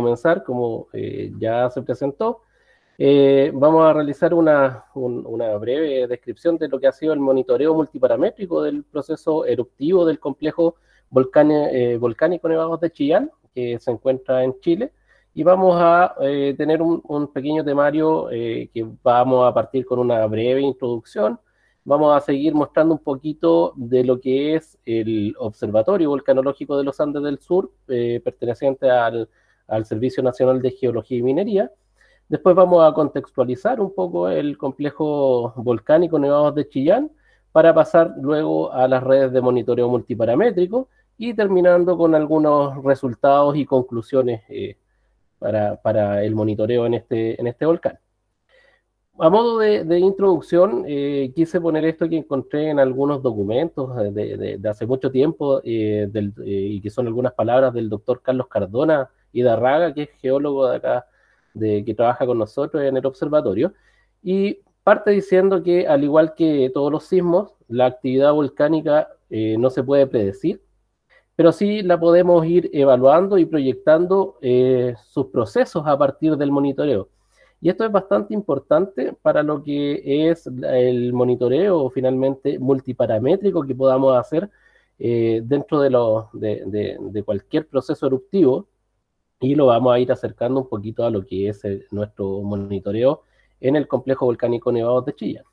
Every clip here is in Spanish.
comenzar, como eh, ya se presentó, eh, vamos a realizar una, una, breve descripción de lo que ha sido el monitoreo multiparamétrico del proceso eruptivo del complejo volcán eh, volcánico Nevados de Chillán, que se encuentra en Chile. Y vamos a eh, tener un, un, pequeño temario eh, que vamos a partir con una breve introducción. Vamos a seguir mostrando un poquito de lo que es el Observatorio Volcanológico de los Andes del Sur, eh, perteneciente al al Servicio Nacional de Geología y Minería. Después vamos a contextualizar un poco el complejo volcánico Nevados de Chillán para pasar luego a las redes de monitoreo multiparamétrico y terminando con algunos resultados y conclusiones eh, para, para, el monitoreo en este, en este volcán. A modo de, introducción, eh, quise poner esto que encontré en algunos documentos de, hace mucho tiempo eh, y que son algunas palabras del doctor Carlos Cardona, Darraga, que es geólogo de acá, de, que trabaja con nosotros en el observatorio, y parte diciendo que al igual que todos los sismos, la actividad volcánica eh, no se puede predecir, pero sí la podemos ir evaluando y proyectando eh, sus procesos a partir del monitoreo. Y esto es bastante importante para lo que es el monitoreo finalmente multiparamétrico que podamos hacer eh, dentro de, lo, de, de, cualquier proceso eruptivo, y lo vamos a ir acercando un poquito a lo que es eh, nuestro monitoreo en el complejo volcánico Nevado de Chillán.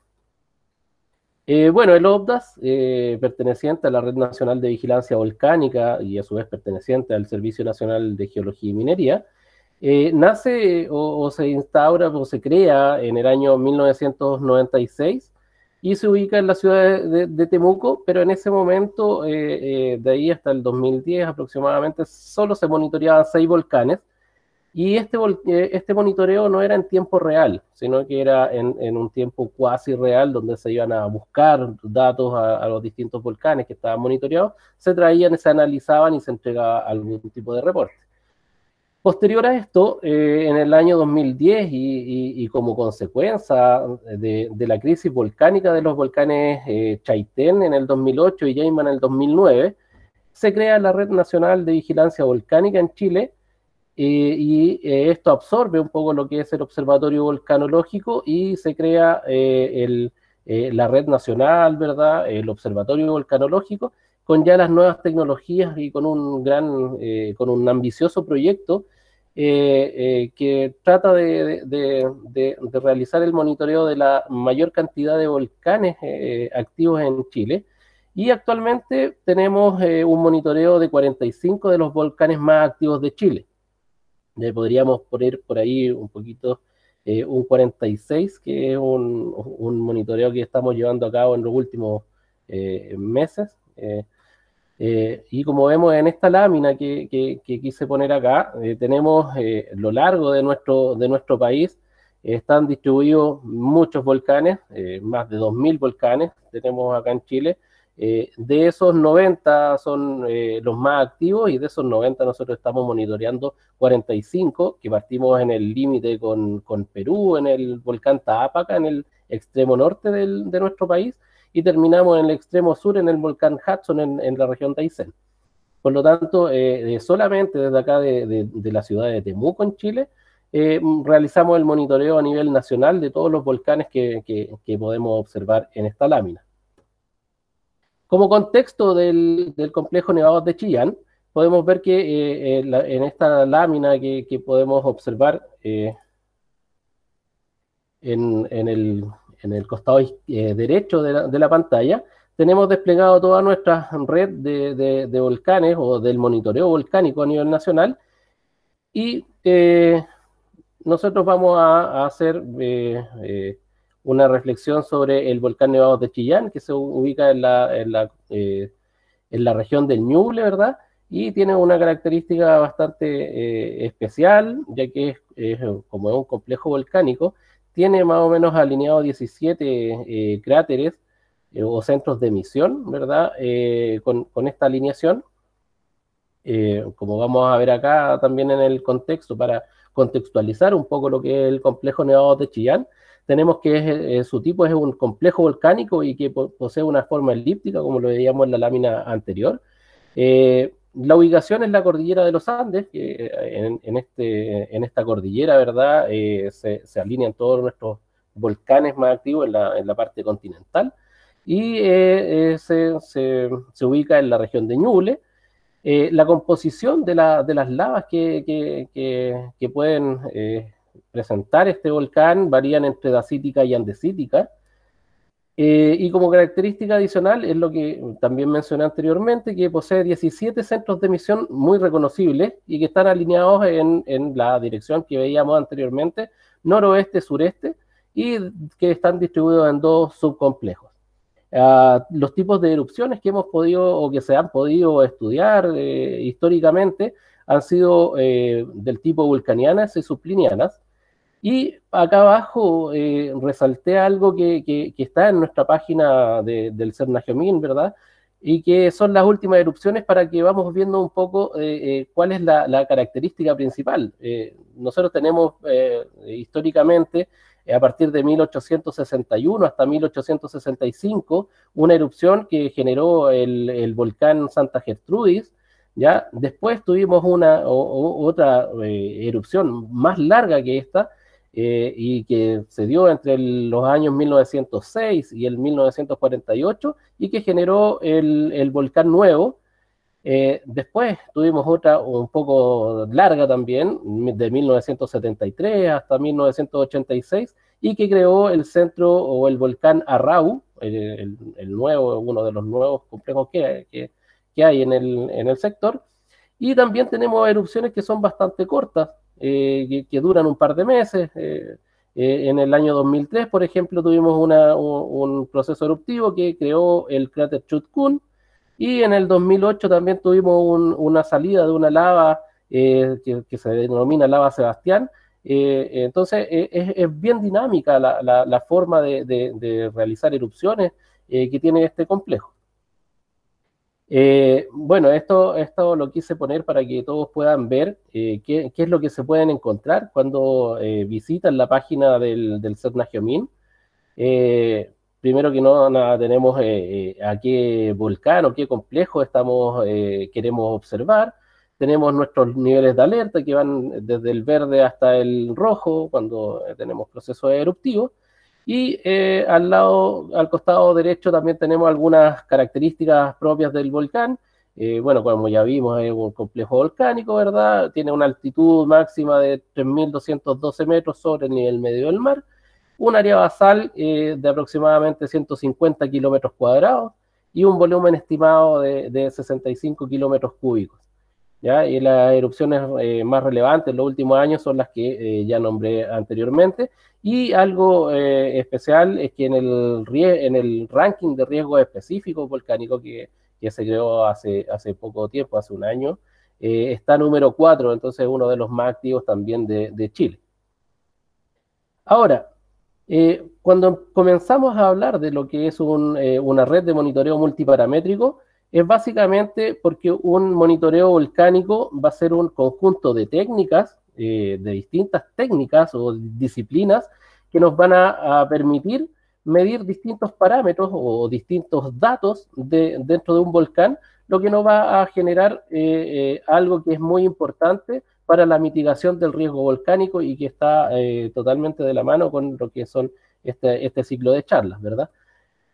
Eh, bueno, el OBDAS, eh, perteneciente a la Red Nacional de Vigilancia Volcánica y a su vez perteneciente al Servicio Nacional de Geología y Minería, nace o, se instaura o se crea en el año 1996 y se ubica en la ciudad de, Temuco, pero en ese momento, eh, eh, de ahí hasta el 2010 aproximadamente, solo se monitoreaban seis volcanes y este, eh, este monitoreo no era en tiempo real, sino que era en, un tiempo cuasi real donde se iban a buscar datos a, a los distintos volcanes que estaban monitoreados, se traían, se analizaban y se entregaba algún tipo de reporte. Posterior a esto, eh, en el año 2010 y, como consecuencia de, la crisis volcánica de los volcanes eh, Chaitén en el 2008 y Yaima en el 2009, se crea la Red Nacional de Vigilancia Volcánica en Chile eh, y esto absorbe un poco lo que es el Observatorio Volcanológico y se crea la Red Nacional, ¿verdad? El Observatorio Volcanológico con ya las nuevas tecnologías y con un gran, con un ambicioso proyecto eh, eh, que trata de, realizar el monitoreo de la mayor cantidad de volcanes eh, activos en Chile. Y actualmente tenemos un monitoreo de 45 de los volcanes más activos de Chile. Le podríamos poner por ahí un poquito un 46, que es un, monitoreo que estamos llevando a cabo en los últimos meses. Eh, y como vemos en esta lámina que, quise poner acá, eh, tenemos eh, lo largo de nuestro, país, están distribuidos muchos volcanes, más de 2.000 volcanes tenemos acá en Chile. de esos 90 son los más activos y de esos 90 nosotros estamos monitoreando 45, que partimos en el límite con, Perú, en el volcán Tápaca, en el extremo norte de nuestro país, y terminamos en el extremo sur, en el volcán Hudson, en, la región de Por lo tanto, eh, eh, solamente desde acá de, la ciudad de Temuco, en Chile, eh, realizamos el monitoreo a nivel nacional de todos los volcanes que, podemos observar en esta lámina. Como contexto del, complejo nevado de Chillán, podemos ver que en, esta lámina que, podemos observar en el en el costado eh, derecho de la, pantalla, tenemos desplegado toda nuestra red de, volcanes o del monitoreo volcánico a nivel nacional. Y eh, nosotros vamos a, hacer eh, una reflexión sobre el volcán Nevado de Chillán, que se ubica en la, en la, región del Ñuble, ¿verdad? y tiene una característica bastante especial, ya que es, como es un complejo volcánico, tiene más o menos alineado 17 eh, cráteres eh, o centros de emisión, ¿verdad? Eh, con, esta alineación. como vamos a ver acá también en el contexto, para contextualizar un poco lo que es el complejo nevado de Chillán, tenemos que su tipo es un complejo volcánico y que posee una forma elíptica, como lo veíamos en la lámina anterior. La ubicación es la cordillera de los Andes, que eh, este, en, esta cordillera, ¿verdad? Eh, se, alinean todos nuestros volcanes más activos en la, parte continental y eh, se, ubica en la región de Ñuble. la composición de, las lavas que, que pueden presentar este volcán varían entre dacítica y andesítica. Eh, y como característica adicional es lo que también mencioné anteriormente, que posee 17 centros de emisión muy reconocibles y que están alineados en, la dirección que veíamos anteriormente, noroeste-sureste, y que están distribuidos en dos subcomplejos. Ah, los tipos de erupciones que hemos podido o que se han podido estudiar eh, históricamente han sido eh, del tipo vulcanianas y subplinianas, y acá abajo eh, resalté algo que, que, está en nuestra página del CERNA Geomín, ¿verdad? Y que son las últimas erupciones para que vamos viendo un poco eh, eh, cuál es la, característica principal. nosotros tenemos históricamente, a partir de 1861 hasta 1865, una erupción que generó el, volcán Santa Gertrudis, ¿ya? Después tuvimos una otra erupción más larga que esta, eh, y que se dio entre los años 1906 y el 1948 y que generó el, volcán nuevo. Eh, después tuvimos otra un poco larga también, de 1973 hasta 1986, y que creó el centro o el volcán Arrau, el, nuevo, uno de los nuevos complejos que, hay en el, en el sector. Y también tenemos erupciones que son bastante cortas, eh, que, duran un par de meses. Eh, eh, en el año 2003, por ejemplo, tuvimos un, proceso eruptivo que creó el cráter Chutkun, y en el 2008 también tuvimos una salida de una lava que, se denomina lava Sebastián. entonces es, bien dinámica la, forma de realizar erupciones que tiene este complejo. Eh, bueno, esto, lo quise poner para que todos puedan ver eh, qué, es lo que se pueden encontrar cuando eh, visitan la página del, del Eh, primero que nada, tenemos a qué volcán o qué complejo estamos, queremos observar. Tenemos nuestros niveles de alerta que van desde el verde hasta el rojo cuando tenemos procesos eruptivos. Y eh, al lado, al costado derecho también tenemos algunas características propias del volcán. Eh, bueno, como ya vimos, es un complejo volcánico, ¿verdad? Tiene una altitud máxima de 3.212 metros sobre el nivel medio del mar, un área basal eh, de aproximadamente 150 kilómetros cuadrados y un volumen estimado de, de 65 kilómetros cúbicos. Y las erupciones eh, más relevantes en los últimos años son las que eh, ya nombré anteriormente. Y algo eh, especial es que en el, en el ranking de riesgo específico volcánico que, se creó hace, hace poco tiempo, hace un año, está número 4, entonces uno de los más activos también de, Chile. Ahora, cuando comenzamos a hablar de lo que es un, una red de monitoreo multiparamétrico, es básicamente porque un monitoreo volcánico va a ser un conjunto de técnicas, eh, de distintas técnicas o disciplinas que nos van a, permitir medir distintos parámetros o distintos datos dentro de un volcán, lo que nos va a generar eh, eh, algo que es muy importante para la mitigación del riesgo volcánico y que está totalmente de la mano con lo que son este, este ciclo de charlas, ¿verdad?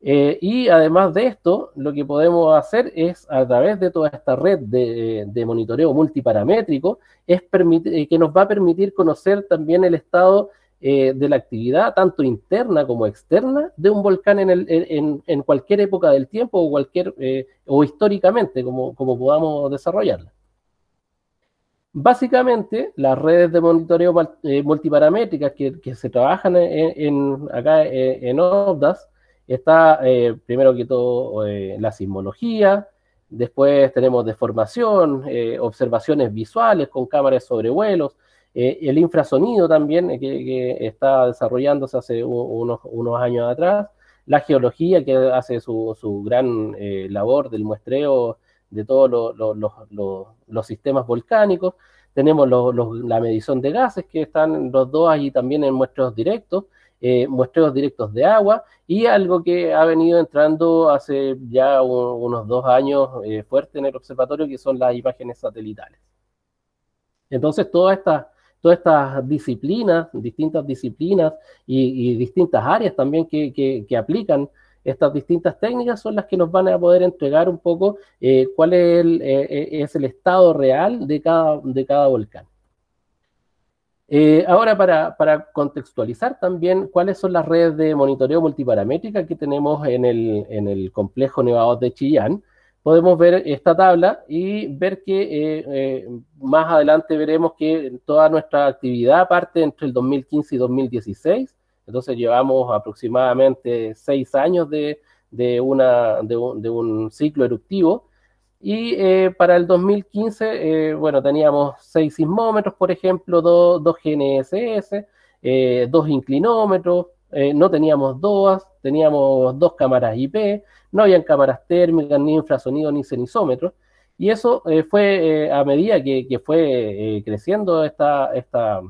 Eh, y además de esto, lo que podemos hacer es, a través de toda esta red de, monitoreo multiparamétrico, es eh, que nos va a permitir conocer también el estado eh, de la actividad, tanto interna como externa, de un volcán en, en, en cualquier época del tiempo o, cualquier, o históricamente, como, podamos desarrollarla. Básicamente, las redes de monitoreo multiparamétricas que, se trabajan en, acá en OVDAS, Está eh, primero que todo eh, la sismología, después tenemos deformación, eh, observaciones visuales con cámaras sobre vuelos, el infrasonido también que, está desarrollándose hace unos, años atrás, la geología que hace su, gran labor del muestreo de todos los sistemas volcánicos, tenemos la medición de gases que están los dos allí también en muestros directos, eh, muestreos directos de agua y algo que ha venido entrando hace ya unos dos años eh, fuerte en el observatorio, que son las imágenes satelitales. Entonces, todas estas todas estas disciplinas, distintas disciplinas y, distintas áreas también que, aplican estas distintas técnicas son las que nos van a poder entregar un poco eh, cuál es el, es el, estado real de cada, de cada volcán. Eh, ahora, para, contextualizar también cuáles son las redes de monitoreo multiparamétrica que tenemos en el, complejo Nevados de Chillán, podemos ver esta tabla y ver que eh, eh, más adelante veremos que toda nuestra actividad parte entre el 2015 y 2016, entonces llevamos aproximadamente seis años de, de, una, de un ciclo eruptivo y eh, para el 2015, eh, bueno, teníamos seis sismómetros, por ejemplo, dos GNSS, eh, dos inclinómetros, no teníamos DOAS, teníamos dos cámaras IP, no habían cámaras térmicas, ni infrasonido, ni cenizómetros. Y eso fue a medida que, fue creciendo esta, esta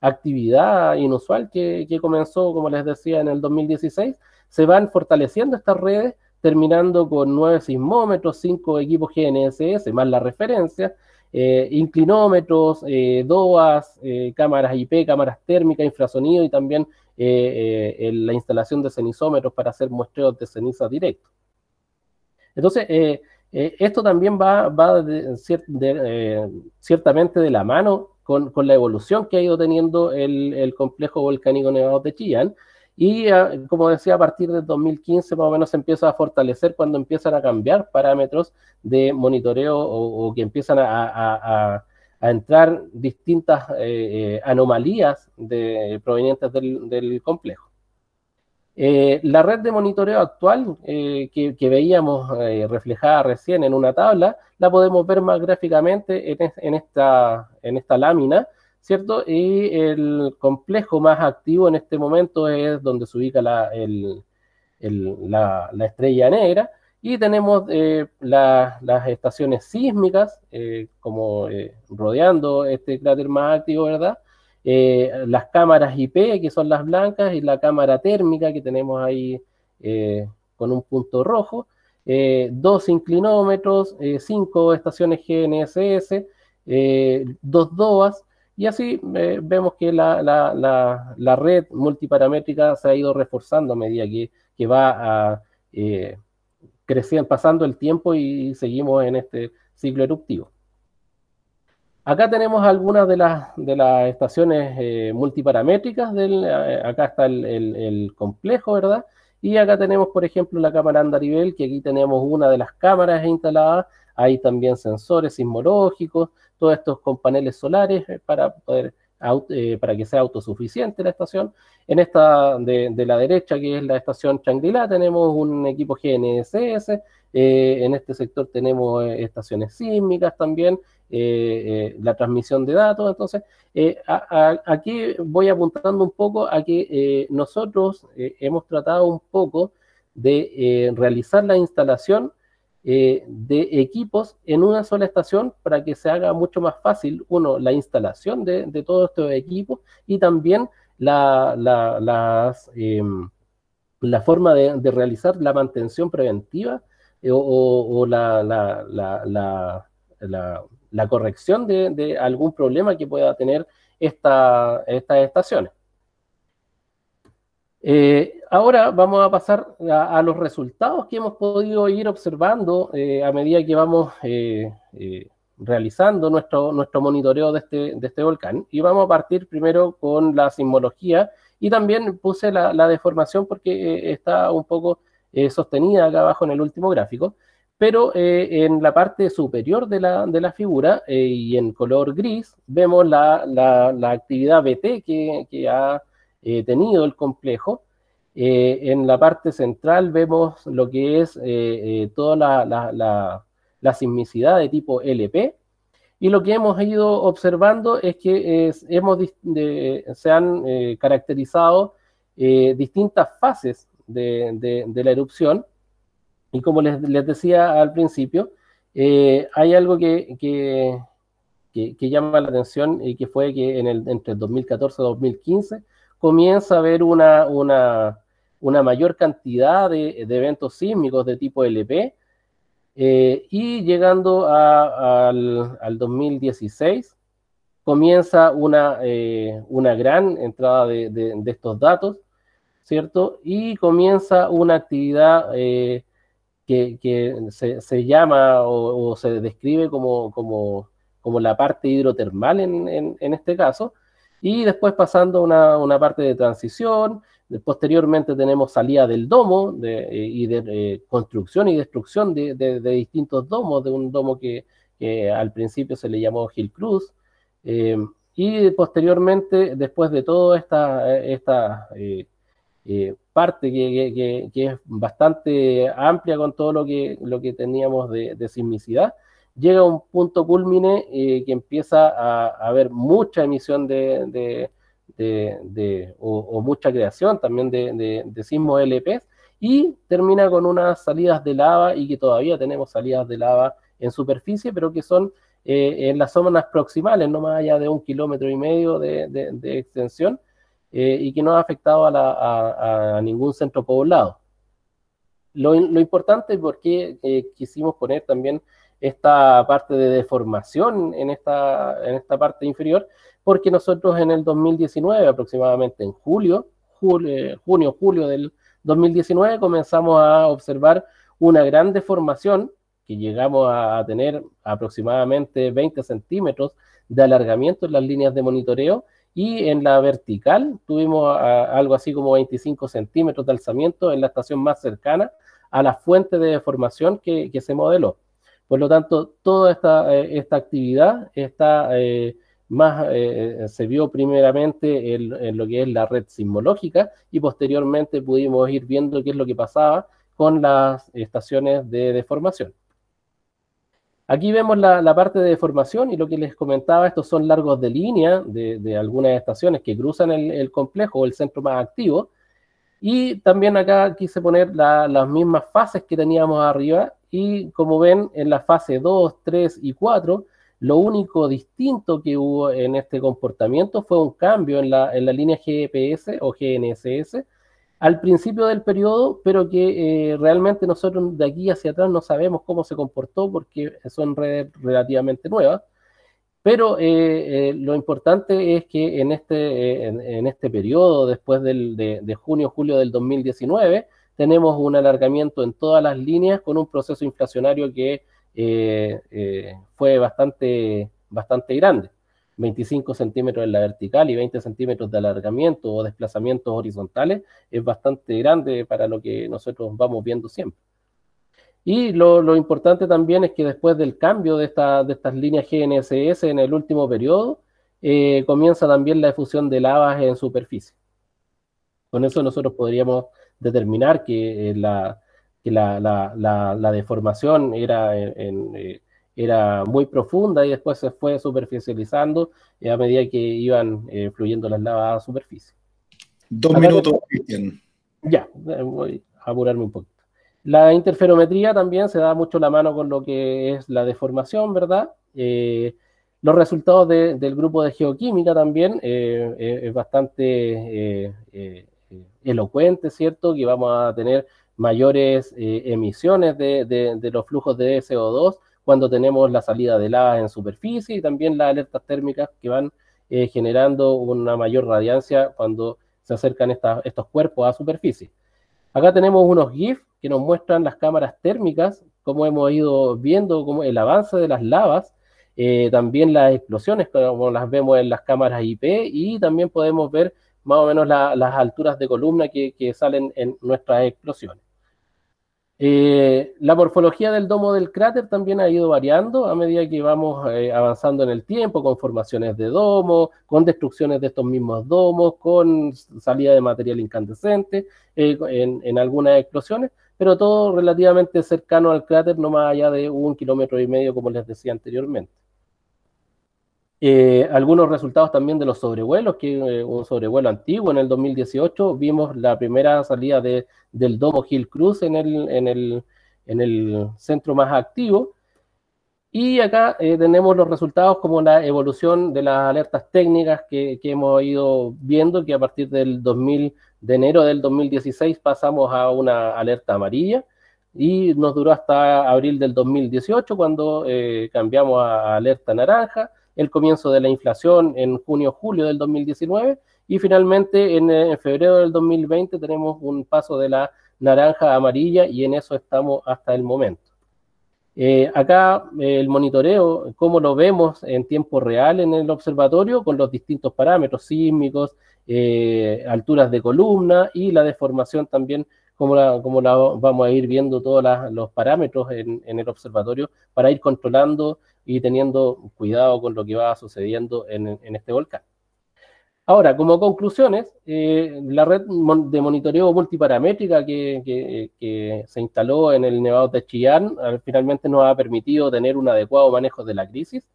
actividad inusual que comenzó, como les decía, en el 2016, se van fortaleciendo estas redes terminando con nueve sismómetros, cinco equipos GNSS, más la referencia, eh, inclinómetros, eh, DOAS, eh, cámaras IP, cámaras térmicas, infrasonido y también la instalación de cenizómetros para hacer muestreos de ceniza directo. Entonces, esto también va, ciertamente de la mano con, la evolución que ha ido teniendo el, complejo volcánico nevado de Chillán, y ah, como decía, a partir de 2015 más o menos se empieza a fortalecer cuando empiezan a cambiar parámetros de monitoreo o, que empiezan a, entrar distintas eh, eh, anomalías provenientes del, complejo. Eh, la red de monitoreo actual que, veíamos reflejada recién en una tabla, la podemos ver más gráficamente esta, en esta lámina, ¿cierto? Y el complejo más activo en este momento es donde se ubica la, estrella negra. Y tenemos eh, las estaciones sísmicas, eh, como eh, rodeando este cráter más activo, ¿verdad? las cámaras IP, que son las blancas, y la cámara térmica, que tenemos ahí con un punto rojo, dos inclinómetros, cinco estaciones GNSS, dos DOAS, y así eh, vemos que la, red multiparamétrica se ha ido reforzando a medida que, va ah, eh, creciendo, pasando el tiempo y seguimos en este ciclo eruptivo. Acá tenemos algunas de las, estaciones eh, multiparamétricas. Del, acá está el complejo, ¿verdad? Y acá tenemos, por ejemplo, la cámara Andarivel, que aquí tenemos una de las cámaras instaladas. Hay también sensores sismológicos, todos estos con paneles solares eh, para poder eh, para que sea autosuficiente la estación. En esta de, la derecha, que es la estación tranquila tenemos un equipo GNSS, eh, en este sector tenemos eh, estaciones sísmicas también, la transmisión de datos. Entonces, aquí voy apuntando un poco a que nosotros hemos tratado un poco de realizar la instalación eh, de equipos en una sola estación para que se haga mucho más fácil, uno, la instalación de, todos estos equipos y también la, la, las, em, la forma de, realizar la mantención preventiva eh, o, la, la, corrección de, algún problema que pueda tener estas estaciones. Eh, ahora vamos a pasar a, los resultados que hemos podido ir observando eh, a medida que vamos eh, realizando nuestro, nuestro monitoreo de este, de este, volcán. Y vamos a partir primero con la sismología y también puse la, deformación porque está un poco sostenida acá abajo en el último gráfico. Pero en la parte superior de la, de la figura y en color gris vemos la, la actividad BT que, que ha eh, tenido el complejo. Eh, en la parte central vemos lo que es eh, toda la, la, la, sismicidad de tipo LP. Y lo que hemos ido observando es que hemos, se han caracterizado distintas fases de, de, la erupción. Y como les, les, decía al principio, hay algo que, que, que, llama la atención y que fue que en el, entre 2014 y 2015 comienza a haber una, mayor cantidad de, eventos sísmicos de tipo LP. Eh, y llegando al, 2016, comienza eh, una, gran entrada de, estos datos, ¿cierto? Y comienza una actividad eh, que, se, llama o, se describe como, la parte hidrotermal en este caso, y después pasando una, una parte de transición. Posteriormente tenemos salida del domo eh, y de eh, construcción y destrucción de, distintos domos, de un domo que, al principio se le llamó Gil Cruz. Eh, y posteriormente, después de toda esta, esta parte que, es bastante amplia con todo lo que, lo que teníamos de, de sismicidad, llega a un punto culmine eh, que empieza a, haber mucha emisión de, o, mucha creación también de, sismo LP y termina con unas salidas de lava y que todavía tenemos salidas de lava en superficie, pero que son eh, en las zonas proximales, no más allá de un kilómetro y medio de, extensión, eh, y que no ha afectado a, ningún centro poblado. Lo, lo importante, porque quisimos poner también esta parte de deformación en esta, en esta parte inferior, porque nosotros en el 2019, aproximadamente en julio, eh, junio, julio del 2019, comenzamos a observar una gran deformación que llegamos a tener aproximadamente 20 centímetros de alargamiento en las líneas de monitoreo y en la vertical tuvimos algo así como 25 centímetros de alzamiento en la estación más cercana a la fuente de deformación que, que se modeló. Por lo tanto, toda esta, eh, actividad eh, más eh, se vio primeramente en, lo que es la red sismológica y posteriormente pudimos ir viendo qué es lo que pasaba con las estaciones de deformación. Aquí vemos la, parte de deformación y lo que les comentaba, estos son largos de línea de, algunas estaciones que cruzan el, complejo o el centro más activo. Y también acá quise poner las mismas fases que teníamos arriba y como ven, en la fase 2, 3 y 4, lo único distinto que hubo en este comportamiento fue un cambio en la, línea GPS o GNSS al principio del periodo, pero que eh, realmente nosotros de aquí hacia atrás no sabemos cómo se comportó porque son redes relativamente nuevas. Pero eh, eh, lo importante es que en este, este periodo, después de junio-julio del 2019, tenemos un alargamiento en todas las líneas con un proceso inflacionario que eh, eh, fue bastante, bastante grande. 25 centímetros en la vertical y 20 centímetros de alargamiento o desplazamientos horizontales es bastante grande para lo que nosotros vamos viendo siempre. Y lo, importante también es que después del cambio de, de estas líneas GNSS en el último periodo, eh, comienza también la difusión de lavas en superficie. Con eso nosotros podríamos determinar que eh, la, la, deformación era, eh, era muy profunda y después se fue superficializando eh, a medida que iban fluyendo las lavas a superficie. Dos minutos, Cristian. Ya, voy a apurarme un poquito. La interferometría también se da mucho la mano con lo que es la deformación, ¿verdad? los resultados del grupo de geoquímica también es bastante eh, elocuente, ¿cierto? Que vamos a tener mayores eh, emisiones de, los flujos de CO2 cuando tenemos la salida de lava en superficie y también las alertas térmicas que van eh, generando una mayor radiancia cuando se acercan estos cuerpos a superficie. Acá tenemos unos GIF que nos muestran las cámaras térmicas, como hemos ido viendo cómo el avance de las lavas, también las explosiones, como las vemos en las cámaras IP, y también podemos ver más o menos las alturas de columna que, salen en nuestras explosiones. Eh, la morfología del domo del cráter también ha ido variando a medida que vamos eh, avanzando en el tiempo, con formaciones de domos, con destrucciones de estos mismos domos, con salida de material incandescente eh, en, algunas explosiones, pero todo relativamente cercano al cráter, no más allá de un kilómetro y medio, como les decía anteriormente. Eh, algunos resultados también de los sobrevuelos, que eh, un sobrevuelo antiguo en el 2018, vimos la primera salida de, del domo hill Cruz en el, en, el, en el, centro más activo. Y acá eh, tenemos los resultados como la evolución de las alertas técnicas que, que, hemos ido viendo, que a partir del 2000, de enero del 2016 pasamos a una alerta amarilla y nos duró hasta abril del 2018 cuando cambiamos a alerta naranja el comienzo de la inflación en junio-julio del 2019 y finalmente en, eh, febrero del 2020 tenemos un paso de la naranja a amarilla y en eso estamos hasta el momento. Eh, acá eh, el monitoreo, cómo lo vemos en tiempo real en el observatorio con los distintos parámetros sísmicos, alturas de columna y la deformación también cómo la, vamos a ir viendo todos los parámetros en, el observatorio para ir controlando y teniendo cuidado con lo que va sucediendo en, este volcán. Ahora, como conclusiones, eh, la red de monitoreo multiparamétrica que, que, se instaló en el Nevado de Chillán finalmente nos ha permitido tener un adecuado manejo de la crisis.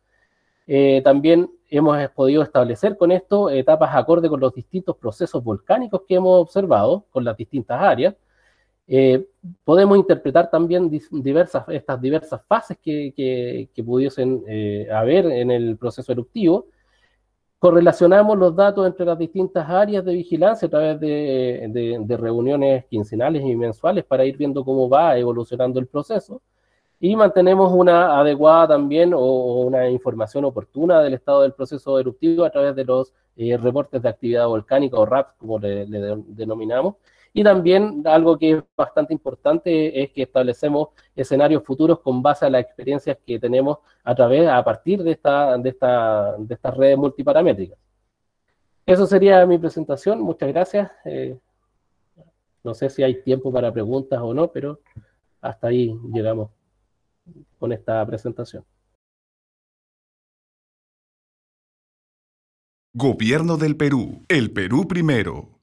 Eh, también hemos podido establecer con esto etapas acorde con los distintos procesos volcánicos que hemos observado, con las distintas áreas, eh, podemos interpretar también diversas, estas diversas fases que, pudiesen eh, haber en el proceso eruptivo. Correlacionamos los datos entre las distintas áreas de vigilancia a través de, reuniones quincenales y mensuales para ir viendo cómo va evolucionando el proceso y mantenemos una adecuada también o, una información oportuna del estado del proceso eruptivo a través de los eh, reportes de actividad volcánica o RAP, como le denominamos, y también algo que es bastante importante es que establecemos escenarios futuros con base a las experiencias que tenemos a través, a partir de, esta, de, esta, de estas redes multiparamétricas. Eso sería mi presentación. Muchas gracias. Eh, no sé si hay tiempo para preguntas o no, pero hasta ahí llegamos con esta presentación. Gobierno del Perú. El Perú primero.